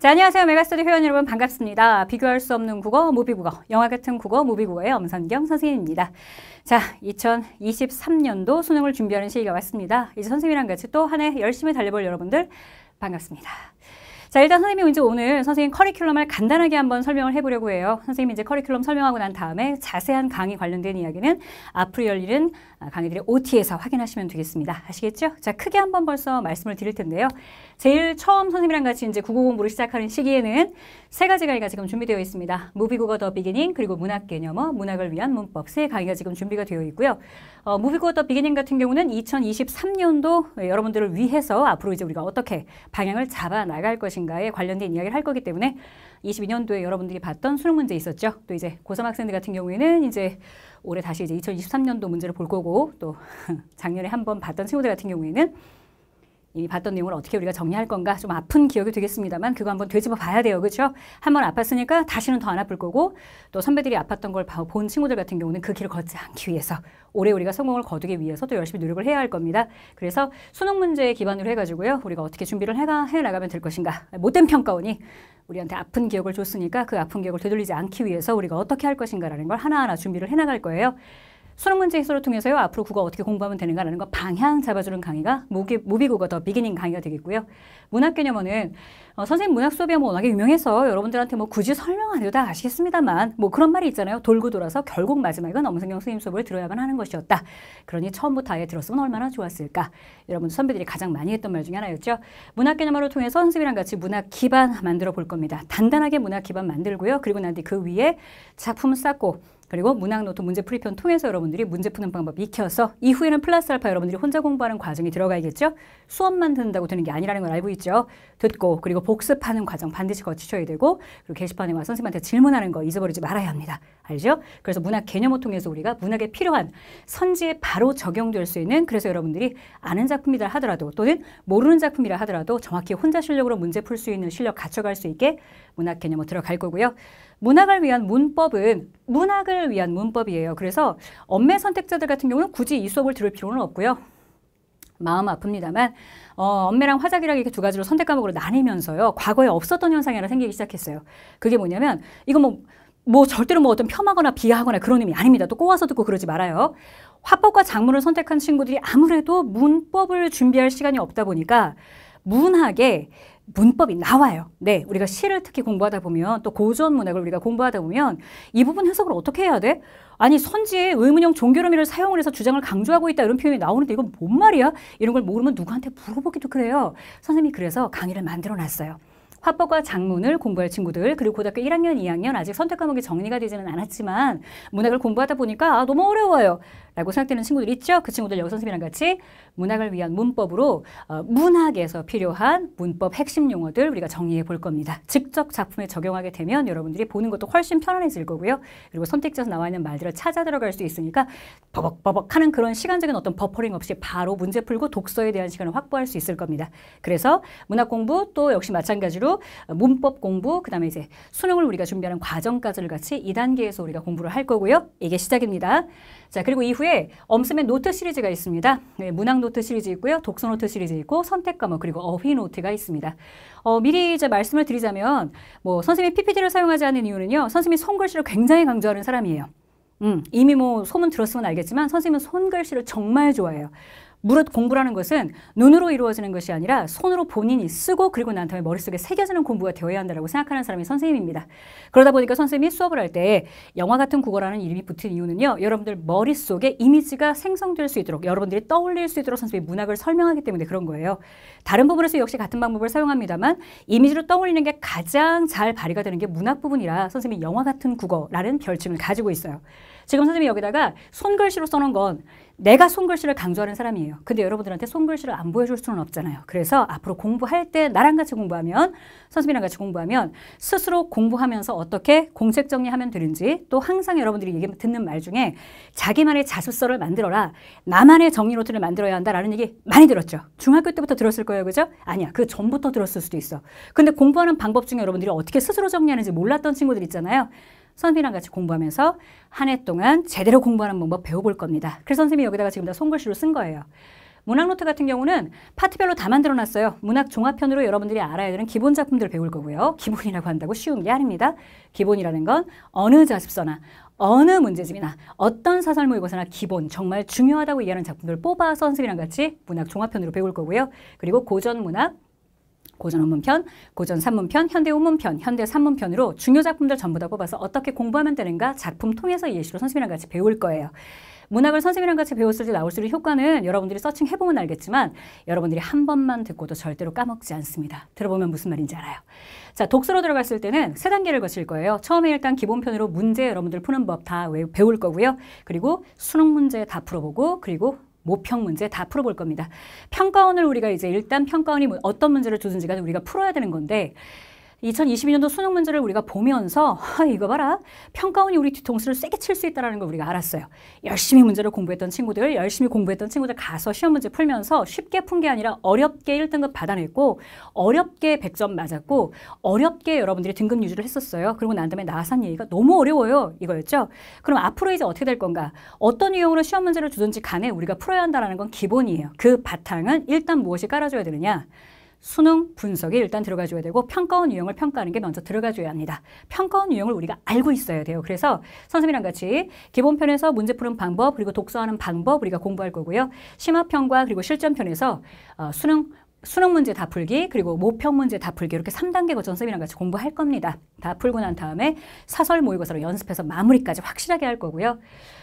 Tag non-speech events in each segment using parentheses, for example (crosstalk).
자, 안녕하세요. 메가스터디 회원 여러분 반갑습니다. 비교할 수 없는 국어, 모비국어, 영화 같은 국어, 모비국어의 엄선경 선생님입니다. 자, 2023년도 수능을 준비하는 시기가 왔습니다. 이제 선생님이랑 같이 또 한 해 열심히 달려볼 여러분들 반갑습니다. 자, 일단 선생님이 이제 오늘 선생님 커리큘럼을 간단하게 한번 설명을 해보려고 해요. 선생님이 이제 커리큘럼 설명하고 난 다음에 자세한 강의 관련된 이야기는 앞으로 열리는 아, 강의들의 OT에서 확인하시면 되겠습니다. 아시겠죠? 자, 크게 한번 벌써 말씀을 드릴 텐데요. 제일 처음 선생님이랑 같이 이제 국어 공부를 시작하는 시기에는 세 가지 강의가 지금 준비되어 있습니다. 무비국어 더 비기닝 그리고 문학 개념어, 문학을 위한 문법 세 강의가 지금 준비가 되어 있고요. 어, 무비국어 더 비기닝 같은 경우는 2023년도 예, 여러분들을 위해서 앞으로 이제 우리가 어떻게 방향을 잡아 나갈 것인 것인가에 관련된 이야기를 할 거기 때문에 22년도에 여러분들이 봤던 수능 문제 있었죠. 또 이제 고3 학생들 같은 경우에는 이제 올해 다시 이제 2023년도 문제를 볼 거고 또 (laughs) 작년에 한번 봤던 친구들 같은 경우에는 이 봤던 내용을 어떻게 우리가 정리할 건가 좀 아픈 기억이 되겠습니다만 그거 한번 되짚어 봐야 돼요. 그렇죠? 한번 아팠으니까 다시는 더 안 아플 거고 또 선배들이 아팠던 걸 본 친구들 같은 경우는 그 길을 걷지 않기 위해서 올해 우리가 성공을 거두기 위해서 또 열심히 노력을 해야 할 겁니다. 그래서 수능 문제 에 기반으로 해가지고요. 우리가 어떻게 준비를 해가, 해나가면 될 것인가. 못된 평가원이 우리한테 아픈 기억을 줬으니까 그 아픈 기억을 되돌리지 않기 위해서 우리가 어떻게 할 것인가라는 걸 하나하나 준비를 해나갈 거예요. 수능 문제 해설을 통해서요. 앞으로 국어 어떻게 공부하면 되는가라는 거 방향 잡아주는 강의가 모기, 모비국어 더 비기닝 강의가 되겠고요. 문학 개념어는 어, 선생님 문학 수업이 뭐 워낙에 유명해서 여러분들한테 뭐 굳이 설명 안 해도 다 아시겠습니다만 뭐 그런 말이 있잖아요. 돌고 돌아서 결국 마지막은 엄승경 선생님 수업을 들어야만 하는 것이었다. 그러니 처음부터 아예 들었으면 얼마나 좋았을까. 여러분 선배들이 가장 많이 했던 말 중에 하나였죠. 문학 개념어를 통해서 선생님이랑 같이 문학 기반 만들어 볼 겁니다. 단단하게 문학 기반 만들고요. 그리고 난뒤그 위에 작품 쌓고 그리고 문학노트 문제 풀이편 통해서 여러분들이 문제 푸는 방법 익혀서 이후에는 플러스 알파 여러분들이 혼자 공부하는 과정이 들어가야겠죠. 수업만 듣는다고 되는 게 아니라는 걸 알고 있죠. 듣고 그리고 복습하는 과정 반드시 거치셔야 되고 그리고 게시판에 와서 선생님한테 질문하는 거 잊어버리지 말아야 합니다. 알죠? 그래서 문학 개념을 통해서 우리가 문학에 필요한 선지에 바로 적용될 수 있는 그래서 여러분들이 아는 작품이라 하더라도 또는 모르는 작품이라 하더라도 정확히 혼자 실력으로 문제 풀 수 있는 실력 갖춰갈 수 있게 문학 개념으로 들어갈 거고요. 문학을 위한 문법은 문학을 위한 문법이에요. 그래서 엄매 선택자들 같은 경우는 굳이 이 수업을 들을 필요는 없고요. 마음 아픕니다만 어, 엄매랑 화작이랑 이렇게 두 가지로 선택 과목으로 나뉘면서요. 과거에 없었던 현상이 하나 생기기 시작했어요. 그게 뭐냐면 이거 뭐뭐 뭐 절대로 뭐 어떤 폄하거나 비하하거나 그런 의미 아닙니다. 또 꼬아서 듣고 그러지 말아요. 화법과 작문을 선택한 친구들이 아무래도 문법을 준비할 시간이 없다 보니까 문학에 문법이 나와요. 네, 우리가 시를 특히 공부하다 보면 또 고전 문학을 우리가 공부하다 보면 이 부분 해석을 어떻게 해야 돼? 아니 선지에 의문형 종결음이를 사용을 해서 주장을 강조하고 있다 이런 표현이 나오는데 이건 뭔 말이야? 이런 걸 모르면 누구한테 물어보기도 그래요. 선생님이 그래서 강의를 만들어놨어요. 화법과 작문을 공부할 친구들 그리고 고등학교 1학년, 2학년 아직 선택 과목이 정리가 되지는 않았지만 문학을 공부하다 보니까 아, 너무 어려워요. 라고 생각되는 친구들 있죠? 그 친구들 여기 선생님이랑 같이 문학을 위한 문법으로 어, 문학에서 필요한 문법 핵심 용어들 우리가 정리해 볼 겁니다. 직접 작품에 적용하게 되면 여러분들이 보는 것도 훨씬 편안해질 거고요. 그리고 선택지에서 나와 있는 말들을 찾아 들어갈 수 있으니까 버벅버벅 하는 그런 시간적인 어떤 버퍼링 없이 바로 문제 풀고 독서에 대한 시간을 확보할 수 있을 겁니다. 그래서 문학 공부 또 역시 마찬가지로 문법 공부 그다음에 이제 수능을 우리가 준비하는 과정까지를 같이 이단계에서 우리가 공부를 할 거고요. 이게 시작입니다. 자 그리고 이후에 엄스맨 노트 시리즈가 있습니다. 네, 문학 노트 시리즈 있고요. 독서 노트 시리즈 있고 선택 과목 뭐 그리고 어휘 노트가 있습니다. 어, 미리 이제 말씀을 드리자면 뭐 선생님이 PPT를 사용하지 않는 이유는요. 선생님이 손글씨를 굉장히 강조하는 사람이에요. 음, 이미 뭐 소문 들었으면 알겠지만 선생님은 손글씨를 정말 좋아해요. 무릇 공부라는 것은 눈으로 이루어지는 것이 아니라 손으로 본인이 쓰고 그리고 난 다음에 머릿속에 새겨지는 공부가 되어야 한다고 생각하는 사람이 선생님입니다. 그러다 보니까 선생님이 수업을 할 때 영화 같은 국어라는 이름이 붙은 이유는요. 여러분들 머릿속에 이미지가 생성될 수 있도록 여러분들이 떠올릴 수 있도록 선생님이 문학을 설명하기 때문에 그런 거예요. 다른 부분에서 역시 같은 방법을 사용합니다만 이미지로 떠올리는 게 가장 잘 발휘가 되는 게 문학 부분이라 선생님이 영화 같은 국어라는 별칭을 가지고 있어요. 지금 선생님이 여기다가 손글씨로 써놓은 건 내가 손글씨를 강조하는 사람이에요. 근데 여러분들한테 손글씨를 안 보여줄 수는 없잖아요. 그래서 앞으로 공부할 때 나랑 같이 공부하면 선생님이랑 같이 공부하면 스스로 공부하면서 어떻게 공책 정리하면 되는지 또 항상 여러분들이 얘기 듣는 말 중에 자기만의 자습서를 만들어라. 나만의 정리 노트를 만들어야 한다라는 얘기 많이 들었죠. 중학교 때부터 들었을 거예요. 그죠? 아니야. 그 전부터 들었을 수도 있어. 근데 공부하는 방법 중에 여러분들이 어떻게 스스로 정리하는지 몰랐던 친구들 있잖아요. 선생님이랑 같이 공부하면서 한 해 동안 제대로 공부하는 방법 배워볼 겁니다. 그래서 선생님이 여기다가 지금 다 손글씨로 쓴 거예요. 문학노트 같은 경우는 파트별로 다 만들어놨어요. 문학 종합편으로 여러분들이 알아야 되는 기본 작품들 배울 거고요. 기본이라고 한다고 쉬운 게 아닙니다. 기본이라는 건 어느 자습서나 어느 문제집이나 어떤 사설 모의고사나 기본 정말 중요하다고 이해하는 작품들 뽑아서 선생님이랑 같이 문학 종합편으로 배울 거고요. 그리고 고전 문학, 고전 원문편, 고전 산문편, 현대 우문편, 현대 산문편으로 중요 작품들 전부 다 뽑아서 어떻게 공부하면 되는가 작품 통해서 예시로 선생님이랑 같이 배울 거예요. 문학을 선생님이랑 같이 배웠을 때 나올 수 있는 효과는 여러분들이 서칭해보면 알겠지만 여러분들이 한 번만 듣고도 절대로 까먹지 않습니다. 들어보면 무슨 말인지 알아요. 자, 독서로 들어갔을 때는 세 단계를 거칠 거예요. 처음에 일단 기본편으로 문제 여러분들 푸는 법 다 배울 거고요. 그리고 수능 문제 다 풀어보고 그리고 모평 문제 다 풀어볼 겁니다. 평가원을 우리가 이제 일단 평가원이 뭐 어떤 문제를 두든지 간에 우리가 풀어야 되는 건데 2022년도 수능 문제를 우리가 보면서 아, 이거 봐라 평가원이 우리 뒤통수를 세게 칠 수 있다는 걸 우리가 알았어요. 열심히 문제를 공부했던 친구들 열심히 공부했던 친구들 가서 시험 문제 풀면서 쉽게 푼 게 아니라 어렵게 1등급 받아냈고 어렵게 100점 맞았고 어렵게 여러분들이 등급 유지를 했었어요. 그리고 난 다음에 나산 얘기가 너무 어려워요. 이거였죠. 그럼 앞으로 이제 어떻게 될 건가 어떤 유형으로 시험 문제를 주든지 간에 우리가 풀어야 한다는 건 기본이에요. 그 바탕은 일단 무엇이 깔아줘야 되느냐 수능 분석이 일단 들어가줘야 되고 평가원 유형을 평가하는 게 먼저 들어가줘야 합니다. 평가원 유형을 우리가 알고 있어야 돼요. 그래서 선생님이랑 같이 기본편에서 문제 푸는 방법 그리고 독서하는 방법 우리가 공부할 거고요. 심화평과 그리고 실전편에서 어, 수능 수능 문제 다 풀기 그리고 모평 문제 다 풀기 이렇게 3단계 거전 쌤이랑 같이 공부할 겁니다. 다 풀고 난 다음에 사설 모의고사로 연습해서 마무리까지 확실하게 할 거고요.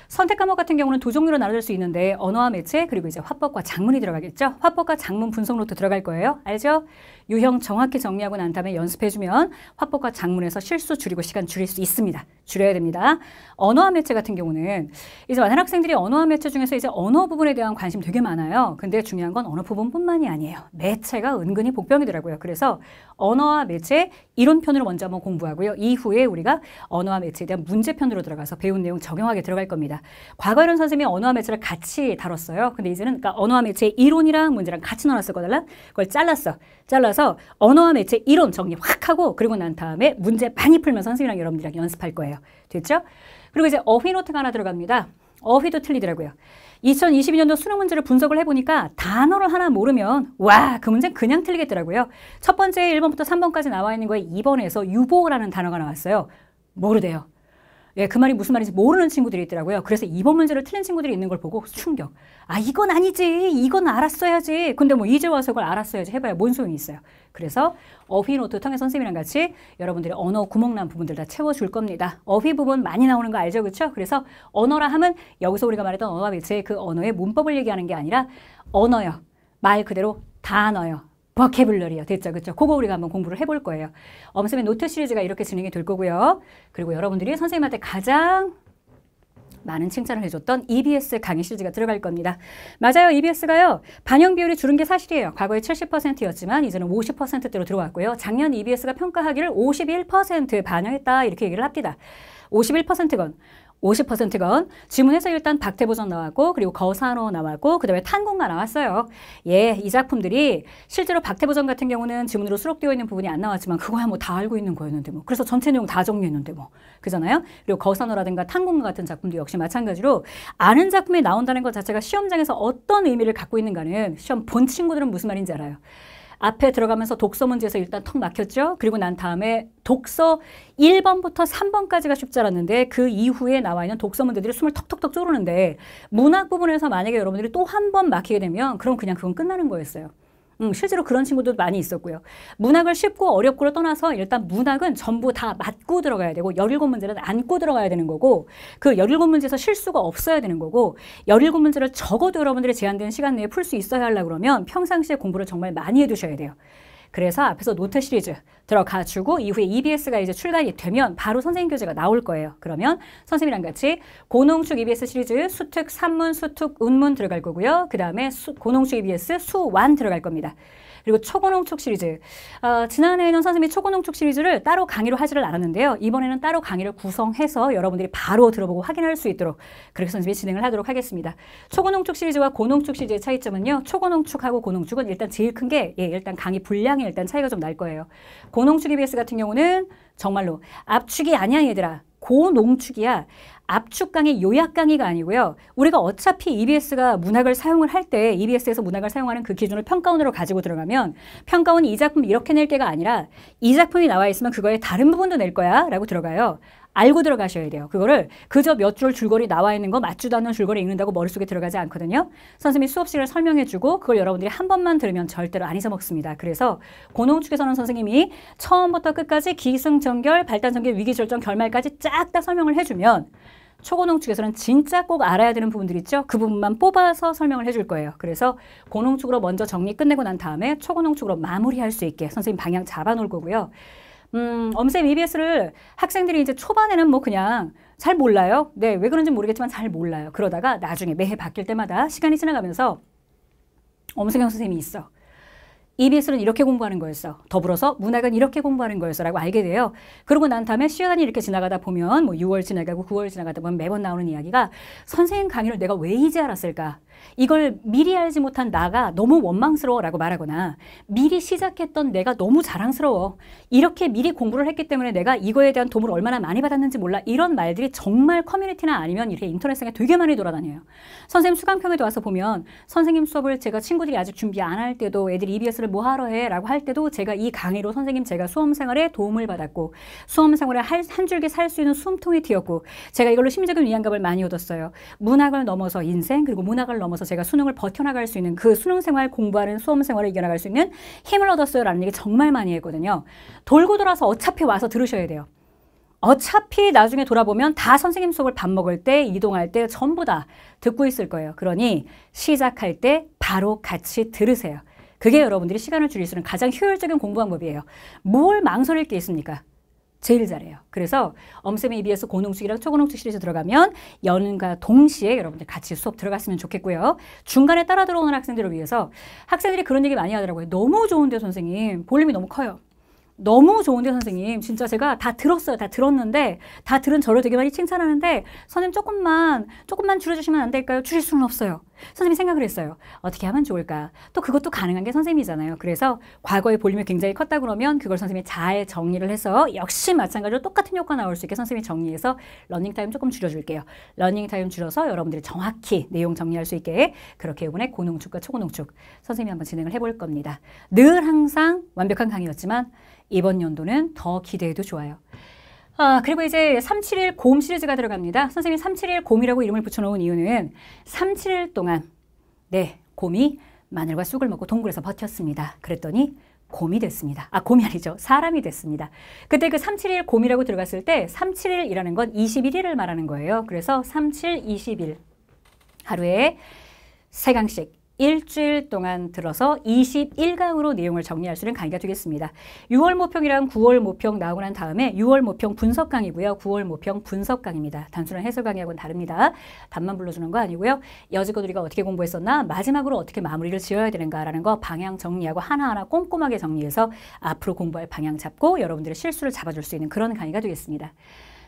선택 과목 같은 경우는 두 종류로 나눠질 수 있는데 언어와 매체 그리고 이제 화법과 장문이 들어가겠죠. 화법과 장문 분석 노트 들어갈 거예요. 알죠? 유형 정확히 정리하고 난 다음에 연습해주면 화법과 장문에서 실수 줄이고 시간 줄일 수 있습니다. 줄여야 됩니다. 언어와 매체 같은 경우는 이제 많은 학생들이 언어와 매체 중에서 이제 언어 부분에 대한 관심 되게 많아요. 근데 중요한 건 언어 부분뿐만이 아니에요. 매 매체가 은근히 복병이더라고요. 그래서 언어와 매체 이론편으로 먼저 한번 공부하고요. 이후에 우리가 언어와 매체에 대한 문제편으로 들어가서 배운 내용 적용하게 들어갈 겁니다. 과거 에는 선생님이 언어와 매체를 같이 다뤘어요. 근데 이제는 그러니까 언어와 매체 이론이랑 문제랑 같이 넣어놨을 거달라 그걸 잘랐어. 잘라서 언어와 매체 이론 정리 확 하고 그리고 난 다음에 문제 많이 풀면서 선생님이랑 여러분들이랑 연습할 거예요. 됐죠? 그리고 이제 어휘노트가 하나 들어갑니다. 어휘도 틀리더라고요. 2022년도 수능 문제를 분석을 해보니까 단어를 하나 모르면 와 그 문제 그냥 틀리겠더라고요. 첫 번째 1번부터 3번까지 나와 있는 거에 2번에서 유보라는 단어가 나왔어요. 모르대요. 예, 그 말이 무슨 말인지 모르는 친구들이 있더라고요. 그래서 2번 문제를 틀린 친구들이 있는 걸 보고 충격. 아, 이건 아니지. 이건 알았어야지. 근데 뭐 이제 와서 그걸 알았어야지 해봐야 뭔 소용이 있어요. 그래서 어휘 노트 통해 선생님이랑 같이 여러분들의 언어 구멍난 부분들 다 채워줄 겁니다. 어휘 부분 많이 나오는 거 알죠? 그렇죠? 그래서 언어라 하면 여기서 우리가 말했던 언어와 매체의 그 언어의 문법을 얘기하는 게 아니라 언어요. 말 그대로 단어요. 버케블러리요. 됐죠? 그렇죠? 그거 우리가 한번 공부를 해볼 거예요. 엄쌤의 노트 시리즈가 이렇게 진행이 될 거고요. 그리고 여러분들이 선생님한테 가장 많은 칭찬을 해줬던 EBS 강의 시리즈가 들어갈 겁니다. 맞아요. EBS가요. 반영 비율이 줄은 게 사실이에요. 과거에 70%였지만 이제는 50%대로 들어왔고요. 작년 EBS가 평가하기를 51%에 반영했다 이렇게 얘기를 합니다. 51%건 50%건 지문에서 일단 박태보전 나왔고 그리고 거산호 나왔고 그다음에 탄공가 나왔어요. 예, 이 작품들이 실제로 박태보전 같은 경우는 지문으로 수록되어 있는 부분이 안 나왔지만 그거야 뭐 다 알고 있는 거였는데 뭐 그래서 전체 내용 다 정리했는데 뭐 그잖아요. 그리고 거산호라든가 탄공가 같은 작품도 역시 마찬가지로 아는 작품이 나온다는 것 자체가 시험장에서 어떤 의미를 갖고 있는가는 시험 본 친구들은 무슨 말인지 알아요. 앞에 들어가면서 독서 문제에서 일단 턱 막혔죠. 그리고 난 다음에 독서 1번부터 3번까지가 쉽지 않았는데 그 이후에 나와 있는 독서 문제들이 숨을 턱턱턱 쪼르는데 문학 부분에서 만약에 여러분들이 또 한 번 막히게 되면 그럼 그냥 그건 끝나는 거였어요. 음, 실제로 그런 친구들도 많이 있었고요. 문학을 쉽고 어렵고를 떠나서 일단 문학은 전부 다 맞고 들어가야 되고 열일곱 문제는 안고 들어가야 되는 거고 그 열일곱 문제에서 실수가 없어야 되는 거고 열일곱 문제를 적어도 여러분들이 제한된 시간 내에 풀 수 있어야 하려 그러면 평상시에 공부를 정말 많이 해두셔야 돼요. 그래서 앞에서 노트 시리즈 들어가주고 이후에 EBS가 이제 출간이 되면 바로 선생님 교재가 나올 거예요. 그러면 선생님이랑 같이 고농축 EBS 시리즈 수특 산문 수특 운문 들어갈 거고요. 그 다음에 고농축 EBS 수완 들어갈 겁니다. 그리고 초고농축 시리즈. 어, 지난해에는 선생님이 초고농축 시리즈를 따로 강의로 하지를 않았는데요. 이번에는 따로 강의를 구성해서 여러분들이 바로 들어보고 확인할 수 있도록 그렇게 선생님이 진행을 하도록 하겠습니다. 초고농축 시리즈와 고농축 시리즈의 차이점은요. 초고농축하고 고농축은 일단 제일 큰게 예, 일단 강의 분량이 일단 차이가 좀 날 거예요. 고농축 EBS 같은 경우는 정말로 압축이 아니야 얘들아. 고농축이야 압축 강의 요약 강의가 아니고요. 우리가 어차피 EBS가 문학을 사용을 할 때 EBS에서 문학을 사용하는 그 기준을 평가원으로 가지고 들어가면 평가원이 이 작품 이렇게 낼 게가 아니라 이 작품이 나와 있으면 그거에 다른 부분도 낼 거야 라고 들어가요. 알고 들어가셔야 돼요. 그거를 그저 몇 줄 줄거리 나와 있는 거 맞지도 않는 줄거리 읽는다고 머릿속에 들어가지 않거든요. 선생님이 수업 시간을 설명해 주고 그걸 여러분들이 한 번만 들으면 절대로 안 잊어먹습니다. 그래서 고농축에서는 선생님이 처음부터 끝까지 기승전결, 발단전결, 위기절정, 결말까지 쫙 다 설명을 해주면 초고농축에서는 진짜 꼭 알아야 되는 부분들 있죠? 그 부분만 뽑아서 설명을 해 줄 거예요. 그래서 고농축으로 먼저 정리 끝내고 난 다음에 초고농축으로 마무리할 수 있게 선생님 방향 잡아놓을 거고요. 음, 엄쌤 EBS를 학생들이 이제 초반에는 뭐 그냥 잘 몰라요. 네, 왜 그런지 모르겠지만 잘 몰라요. 그러다가 나중에 매해 바뀔 때마다 시간이 지나가면서 엄승영 선생님이 있어. EBS는 이렇게 공부하는 거였어. 더불어서 문학은 이렇게 공부하는 거였어. 라고 알게 돼요. 그러고 난 다음에 시간이 이렇게 지나가다 보면 뭐 6월 지나가고 9월 지나가다 보면 매번 나오는 이야기가 선생님 강의를 내가 왜 이제 알았을까? 이걸 미리 알지 못한 나가 너무 원망스러워 라고 말하거나 미리 시작했던 내가 너무 자랑스러워. 이렇게 미리 공부를 했기 때문에 내가 이거에 대한 도움을 얼마나 많이 받았는지 몰라. 이런 말들이 정말 커뮤니티나 아니면 이렇게 인터넷상에 되게 많이 돌아다녀요. 선생님 수강평에도 와서 보면 선생님 수업을 제가 친구들이 아직 준비 안 할 때도 애들이 EBS를 그래 뭐하러 해? 라고 할 때도 제가 이 강의로 선생님 제가 수험생활에 도움을 받았고 수험생활에 한 줄기 살 수 있는 숨통이 튀었고 제가 이걸로 심리적인 위안감을 많이 얻었어요. 문학을 넘어서 인생 그리고 문학을 넘어서 제가 수능을 버텨나갈 수 있는 그 수능생활 공부하는 수험생활을 이겨나갈 수 있는 힘을 얻었어요 라는 얘기 정말 많이 했거든요. 돌고 돌아서 어차피 와서 들으셔야 돼요. 어차피 나중에 돌아보면 다 선생님 수업을 밥 먹을 때, 이동할 때 전부 다 듣고 있을 거예요. 그러니 시작할 때 바로 같이 들으세요. 그게 여러분들이 시간을 줄일 수 있는 가장 효율적인 공부 방법이에요. 뭘 망설일 게 있습니까? 제일 잘해요. 그래서 엄쌤의 EBS 고농축이랑 초고농축 시리즈 들어가면 연과 동시에 여러분들 같이 수업 들어갔으면 좋겠고요. 중간에 따라 들어오는 학생들을 위해서 학생들이 그런 얘기 많이 하더라고요. 너무 좋은데 선생님 볼륨이 너무 커요. 너무 좋은데 선생님 진짜 제가 다 들었어요 다 들었는데 다 들은 저를 되게 많이 칭찬하는데 선생님 조금만 조금만 줄여주시면 안 될까요? 줄일 수는 없어요. 선생님이 생각을 했어요. 어떻게 하면 좋을까? 또 그것도 가능한 게 선생님이잖아요. 그래서 과거의 볼륨이 굉장히 컸다 그러면 그걸 선생님이 잘 정리를 해서 역시 마찬가지로 똑같은 효과 나올 수 있게 선생님이 정리해서 러닝타임 조금 줄여줄게요. 러닝타임 줄여서 여러분들이 정확히 내용 정리할 수 있게 그렇게 이번에 고농축과 초고농축 선생님이 한번 진행을 해볼 겁니다. 늘 항상 완벽한 강의였지만 이번 연도는 더 기대해도 좋아요. 아, 그리고 이제 371곰 시리즈가 들어갑니다. 선생님 371 곰이라고 이름을 붙여놓은 이유는 371 동안 네, 곰이 마늘과 쑥을 먹고 동굴에서 버텼습니다. 그랬더니 곰이 됐습니다. 아, 곰이 아니죠. 사람이 됐습니다. 그때 그371 곰이라고 들어갔을 때 371이라는 건 21일을 말하는 거예요. 그래서 3721 하루에 3강씩 일주일 동안 들어서 21강으로 내용을 정리할 수 있는 강의가 되겠습니다. 6월 모평이랑 9월 모평 나오고 난 다음에 6월 모평 분석 강이고요. 9월 모평 분석 강입니다. 단순한 해설 강의하고는 다릅니다. 답만 불러주는 거 아니고요. 여지껏 우리가 어떻게 공부했었나 마지막으로 어떻게 마무리를 지어야 되는가라는 거 방향 정리하고 하나하나 꼼꼼하게 정리해서 앞으로 공부할 방향 잡고 여러분들의 실수를 잡아줄 수 있는 그런 강의가 되겠습니다.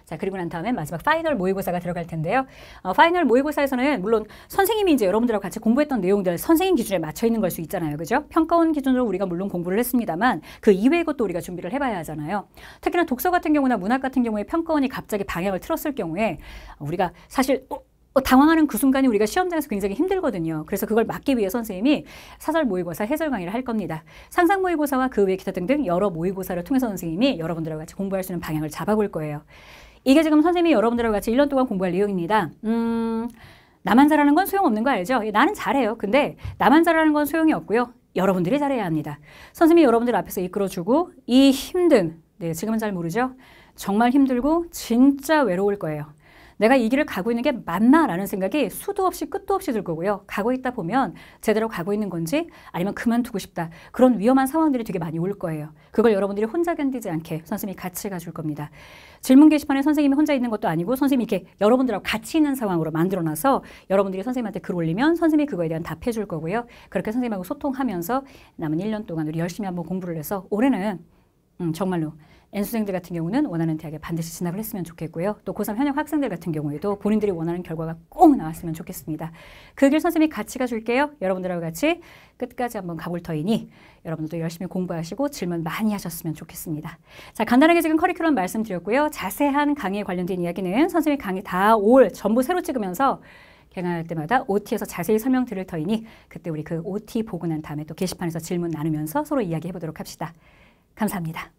자, 그리고 난 다음에 마지막 파이널 모의고사가 들어갈 텐데요. 어, 파이널 모의고사에서는 물론 선생님이 이제 여러분들하고 같이 공부했던 내용들 선생님 기준에 맞춰 있는 걸 수 있잖아요. 그죠? 평가원 기준으로 우리가 물론 공부를 했습니다만 그 이외의 것도 우리가 준비를 해봐야 하잖아요. 특히나 독서 같은 경우나 문학 같은 경우에 평가원이 갑자기 방향을 틀었을 경우에 우리가 사실 어? 어 당황하는 그 순간이 우리가 시험장에서 굉장히 힘들거든요. 그래서 그걸 막기 위해 선생님이 사설 모의고사 해설 강의를 할 겁니다. 상상 모의고사와 그 외 기타 등등 여러 모의고사를 통해서 선생님이 여러분들과 같이 공부할 수 있는 방향을 잡아볼 거예요. 이게 지금 선생님이 여러분들하고 같이 1년 동안 공부할 내용입니다. 음, 나만 잘하는 건 소용없는 거 알죠? 예, 나는 잘해요. 근데 나만 잘하는 건 소용이 없고요. 여러분들이 잘해야 합니다. 선생님이 여러분들 앞에서 이끌어주고 이 힘든, 네, 지금은 잘 모르죠? 정말 힘들고 진짜 외로울 거예요. 내가 이 길을 가고 있는 게 맞나라는 생각이 수도 없이 끝도 없이 들 거고요. 가고 있다 보면 제대로 가고 있는 건지 아니면 그만두고 싶다. 그런 위험한 상황들이 되게 많이 올 거예요. 그걸 여러분들이 혼자 견디지 않게 선생님이 같이 가줄 겁니다. 질문 게시판에 선생님이 혼자 있는 것도 아니고 선생님이 이렇게 여러분들하고 같이 있는 상황으로 만들어놔서 여러분들이 선생님한테 글 올리면 선생님이 그거에 대한 답해 줄 거고요. 그렇게 선생님하고 소통하면서 남은 1년 동안 우리 열심히 한번 공부를 해서 올해는 음, 정말로 N수생들 같은 경우는 원하는 대학에 반드시 진학을 했으면 좋겠고요. 또 고3 현역 학생들 같은 경우에도 본인들이 원하는 결과가 꼭 나왔으면 좋겠습니다. 그 길 선생님이 같이 가줄게요. 여러분들하고 같이 끝까지 한번 가볼 터이니 여러분들도 열심히 공부하시고 질문 많이 하셨으면 좋겠습니다. 자, 간단하게 지금 커리큘럼 말씀드렸고요. 자세한 강의에 관련된 이야기는 선생님이 강의 다 올 전부 새로 찍으면서 개강할 때마다 OT에서 자세히 설명드릴 터이니 그때 우리 그 OT 보고 난 다음에 또 게시판에서 질문 나누면서 서로 이야기해보도록 합시다. 감사합니다.